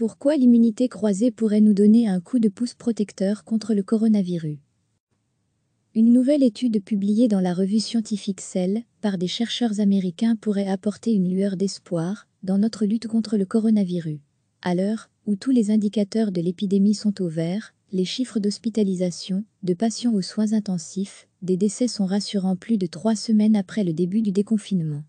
Pourquoi l'immunité croisée pourrait nous donner un coup de pouce protecteur contre le coronavirus Une nouvelle étude publiée dans la revue scientifique Cell par des chercheurs américains pourrait apporter une lueur d'espoir dans notre lutte contre le coronavirus. À l'heure où tous les indicateurs de l'épidémie sont au vert, les chiffres d'hospitalisation, de patients aux soins intensifs, des décès sont rassurants plus de trois semaines après le début du déconfinement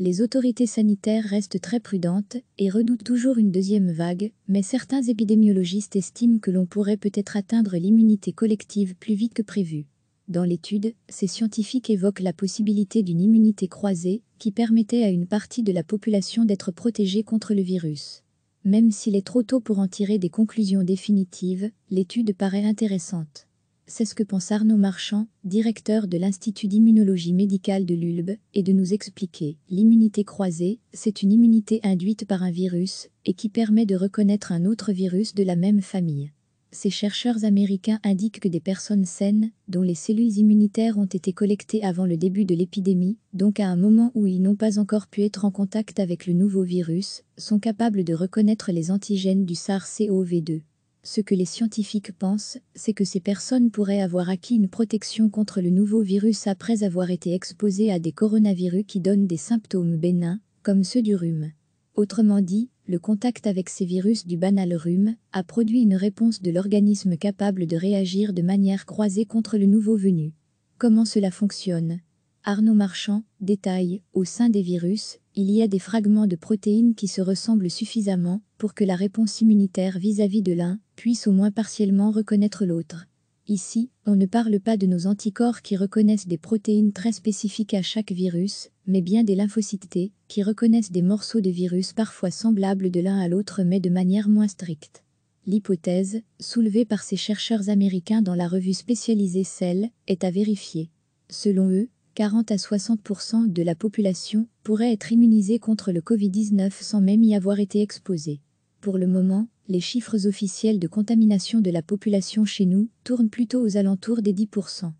les autorités sanitaires restent très prudentes et redoutent toujours une deuxième vague, mais certains épidémiologistes estiment que l'on pourrait peut-être atteindre l'immunité collective plus vite que prévu. Dans l'étude, ces scientifiques évoquent la possibilité d'une immunité croisée qui permettait à une partie de la population d'être protégée contre le virus. Même s'il est trop tôt pour en tirer des conclusions définitives, l'étude paraît intéressante. C'est ce que pense Arnaud Marchand, directeur de l'Institut d'immunologie médicale de l'ULB, et de nous expliquer. L'immunité croisée, c'est une immunité induite par un virus et qui permet de reconnaître un autre virus de la même famille. Ces chercheurs américains indiquent que des personnes saines, dont les cellules immunitaires ont été collectées avant le début de l'épidémie, donc à un moment où ils n'ont pas encore pu être en contact avec le nouveau virus, sont capables de reconnaître les antigènes du SARS-CoV-2 ce que les scientifiques pensent, c'est que ces personnes pourraient avoir acquis une protection contre le nouveau virus après avoir été exposées à des coronavirus qui donnent des symptômes bénins, comme ceux du rhume. Autrement dit, le contact avec ces virus du banal rhume a produit une réponse de l'organisme capable de réagir de manière croisée contre le nouveau venu. Comment cela fonctionne Arnaud Marchand détaille, au sein des virus, il y a des fragments de protéines qui se ressemblent suffisamment pour que la réponse immunitaire vis-à-vis -vis de l'un puisse au moins partiellement reconnaître l'autre. Ici, on ne parle pas de nos anticorps qui reconnaissent des protéines très spécifiques à chaque virus, mais bien des lymphocytes T, qui reconnaissent des morceaux de virus parfois semblables de l'un à l'autre mais de manière moins stricte. L'hypothèse, soulevée par ces chercheurs américains dans la revue spécialisée Cell, est à vérifier. Selon eux, 40 à 60% de la population pourrait être immunisée contre le Covid-19 sans même y avoir été exposée. Pour le moment, les chiffres officiels de contamination de la population chez nous tournent plutôt aux alentours des 10%.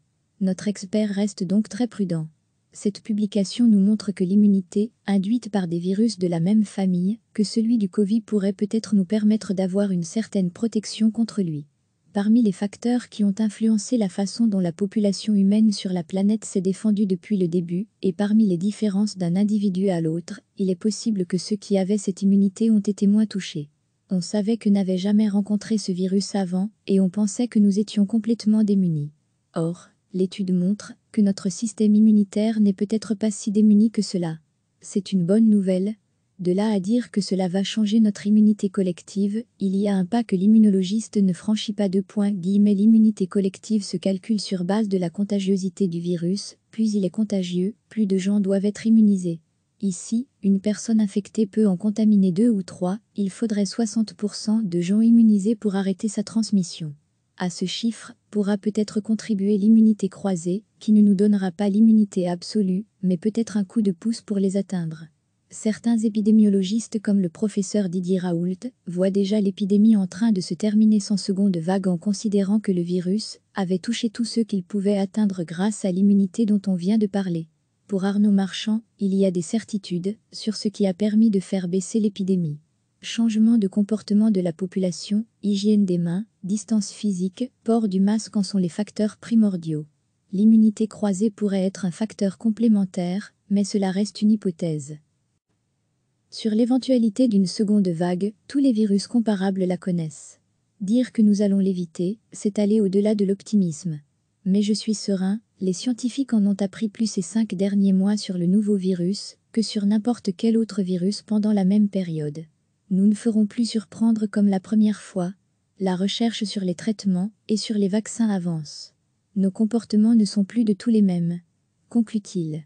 Notre expert reste donc très prudent. Cette publication nous montre que l'immunité, induite par des virus de la même famille que celui du Covid, pourrait peut-être nous permettre d'avoir une certaine protection contre lui. Parmi les facteurs qui ont influencé la façon dont la population humaine sur la planète s'est défendue depuis le début, et parmi les différences d'un individu à l'autre, il est possible que ceux qui avaient cette immunité ont été moins touchés. On savait que n'avait jamais rencontré ce virus avant, et on pensait que nous étions complètement démunis. Or, l'étude montre que notre système immunitaire n'est peut-être pas si démuni que cela. C'est une bonne nouvelle. De là à dire que cela va changer notre immunité collective, il y a un pas que l'immunologiste ne franchit pas de point. L'immunité collective se calcule sur base de la contagiosité du virus, plus il est contagieux, plus de gens doivent être immunisés. Ici, une personne infectée peut en contaminer deux ou trois, il faudrait 60% de gens immunisés pour arrêter sa transmission. À ce chiffre, pourra peut-être contribuer l'immunité croisée, qui ne nous donnera pas l'immunité absolue, mais peut-être un coup de pouce pour les atteindre. Certains épidémiologistes comme le professeur Didier Raoult voient déjà l'épidémie en train de se terminer sans seconde vague en considérant que le virus avait touché tous ceux qu'il pouvait atteindre grâce à l'immunité dont on vient de parler. Pour Arnaud Marchand, il y a des certitudes sur ce qui a permis de faire baisser l'épidémie. Changement de comportement de la population, hygiène des mains, distance physique, port du masque en sont les facteurs primordiaux. L'immunité croisée pourrait être un facteur complémentaire, mais cela reste une hypothèse. Sur l'éventualité d'une seconde vague, tous les virus comparables la connaissent. Dire que nous allons l'éviter, c'est aller au-delà de l'optimisme. Mais je suis serein, les scientifiques en ont appris plus ces cinq derniers mois sur le nouveau virus que sur n'importe quel autre virus pendant la même période. Nous ne ferons plus surprendre comme la première fois, la recherche sur les traitements et sur les vaccins avance. Nos comportements ne sont plus de tous les mêmes, conclut-il.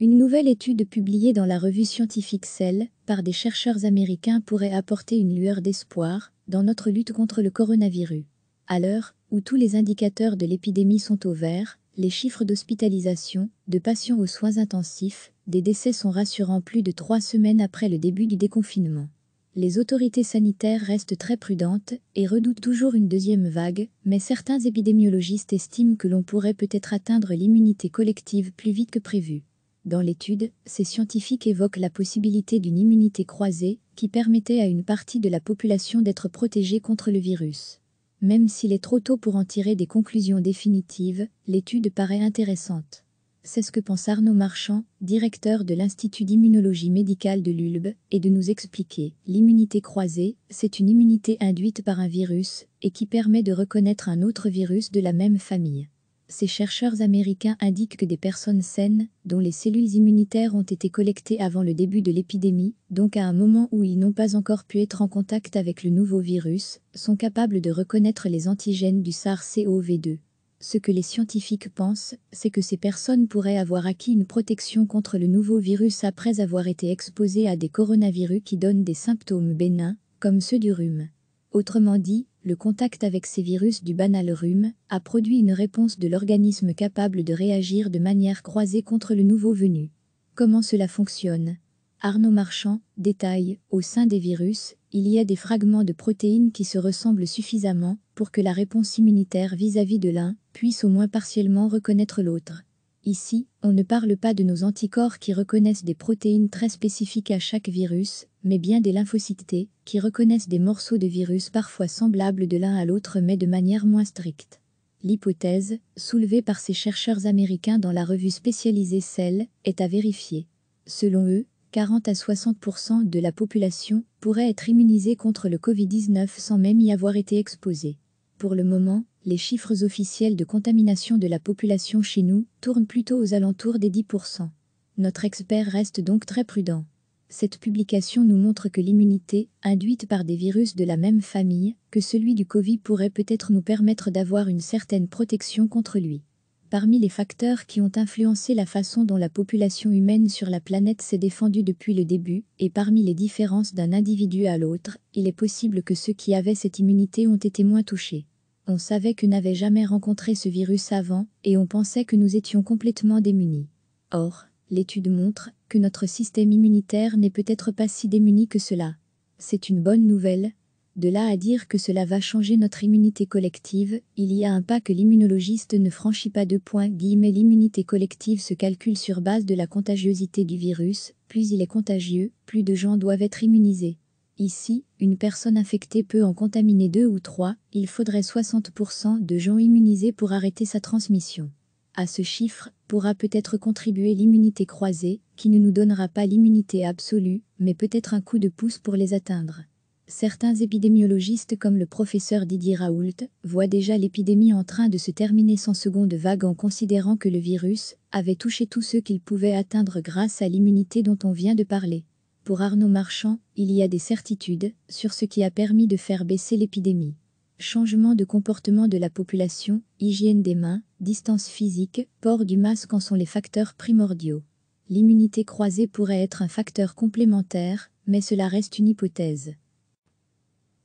Une nouvelle étude publiée dans la revue scientifique Cell par des chercheurs américains pourrait apporter une lueur d'espoir dans notre lutte contre le coronavirus. À l'heure où tous les indicateurs de l'épidémie sont au vert, les chiffres d'hospitalisation, de patients aux soins intensifs, des décès sont rassurants plus de trois semaines après le début du déconfinement. Les autorités sanitaires restent très prudentes et redoutent toujours une deuxième vague, mais certains épidémiologistes estiment que l'on pourrait peut-être atteindre l'immunité collective plus vite que prévu. Dans l'étude, ces scientifiques évoquent la possibilité d'une immunité croisée qui permettait à une partie de la population d'être protégée contre le virus. Même s'il est trop tôt pour en tirer des conclusions définitives, l'étude paraît intéressante. C'est ce que pense Arnaud Marchand, directeur de l'Institut d'immunologie médicale de l'ULB, et de nous expliquer. L'immunité croisée, c'est une immunité induite par un virus et qui permet de reconnaître un autre virus de la même famille ces chercheurs américains indiquent que des personnes saines, dont les cellules immunitaires ont été collectées avant le début de l'épidémie, donc à un moment où ils n'ont pas encore pu être en contact avec le nouveau virus, sont capables de reconnaître les antigènes du SARS-CoV-2. Ce que les scientifiques pensent, c'est que ces personnes pourraient avoir acquis une protection contre le nouveau virus après avoir été exposées à des coronavirus qui donnent des symptômes bénins, comme ceux du rhume. Autrement dit, le contact avec ces virus du banal rhume a produit une réponse de l'organisme capable de réagir de manière croisée contre le nouveau venu. Comment cela fonctionne Arnaud Marchand détaille, au sein des virus, il y a des fragments de protéines qui se ressemblent suffisamment pour que la réponse immunitaire vis-à-vis -vis de l'un puisse au moins partiellement reconnaître l'autre. Ici, on ne parle pas de nos anticorps qui reconnaissent des protéines très spécifiques à chaque virus, mais bien des lymphocytes T, qui reconnaissent des morceaux de virus parfois semblables de l'un à l'autre mais de manière moins stricte. L'hypothèse, soulevée par ces chercheurs américains dans la revue spécialisée Cell, est à vérifier. Selon eux, 40 à 60 de la population pourrait être immunisée contre le Covid-19 sans même y avoir été exposée. Pour le moment, les chiffres officiels de contamination de la population chez nous tournent plutôt aux alentours des 10%. Notre expert reste donc très prudent. Cette publication nous montre que l'immunité, induite par des virus de la même famille que celui du Covid, pourrait peut-être nous permettre d'avoir une certaine protection contre lui. Parmi les facteurs qui ont influencé la façon dont la population humaine sur la planète s'est défendue depuis le début, et parmi les différences d'un individu à l'autre, il est possible que ceux qui avaient cette immunité ont été moins touchés on savait que n'avait jamais rencontré ce virus avant, et on pensait que nous étions complètement démunis. Or, l'étude montre que notre système immunitaire n'est peut-être pas si démuni que cela. C'est une bonne nouvelle. De là à dire que cela va changer notre immunité collective, il y a un pas que l'immunologiste ne franchit pas de point. L'immunité collective se calcule sur base de la contagiosité du virus, plus il est contagieux, plus de gens doivent être immunisés. Ici, une personne infectée peut en contaminer deux ou trois, il faudrait 60% de gens immunisés pour arrêter sa transmission. À ce chiffre, pourra peut-être contribuer l'immunité croisée, qui ne nous donnera pas l'immunité absolue, mais peut-être un coup de pouce pour les atteindre. Certains épidémiologistes comme le professeur Didier Raoult voient déjà l'épidémie en train de se terminer sans seconde vague en considérant que le virus avait touché tous ceux qu'il pouvait atteindre grâce à l'immunité dont on vient de parler. Pour Arnaud Marchand, il y a des certitudes sur ce qui a permis de faire baisser l'épidémie. Changement de comportement de la population, hygiène des mains, distance physique, port du masque en sont les facteurs primordiaux. L'immunité croisée pourrait être un facteur complémentaire, mais cela reste une hypothèse.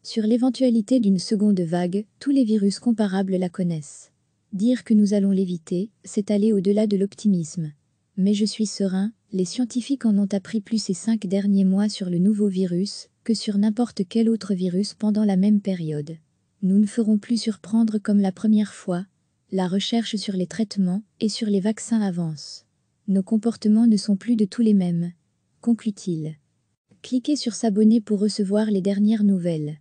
Sur l'éventualité d'une seconde vague, tous les virus comparables la connaissent. Dire que nous allons l'éviter, c'est aller au-delà de l'optimisme. Mais je suis serein, les scientifiques en ont appris plus ces cinq derniers mois sur le nouveau virus que sur n'importe quel autre virus pendant la même période. Nous ne ferons plus surprendre comme la première fois, la recherche sur les traitements et sur les vaccins avance. Nos comportements ne sont plus de tous les mêmes, conclut-il. Cliquez sur s'abonner pour recevoir les dernières nouvelles.